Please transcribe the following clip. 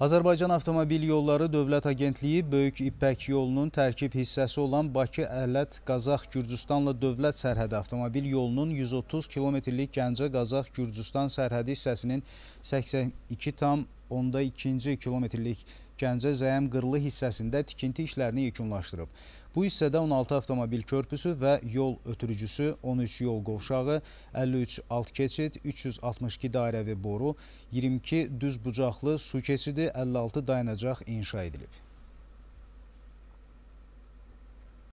Azərbaycan Avtomobil Yolları Dövlət Agentliyi Böyük İpək yolunun tərkib hissəsi olan Bakı-Ələt-Qazax-Gürcüstanla dövlət sərhədi avtomobil yolunun 130 kilometrlik Gəncə-Qazax-Gürcüstan sərhədi hissəsinin 82 tam onda ikinci kilometrlik Gəncə Zəyəm qırlı hissəsində tikinti işlərini yekunlaşdırıb. Bu hissədə 16 avtomobil körpüsü və yol ötürücüsü, 13 yol qovşağı, 53 alt keçid, 362 dairəvi boru, 22 düz bucaqlı su keçidi, 56 dayanacaq inşa edilib.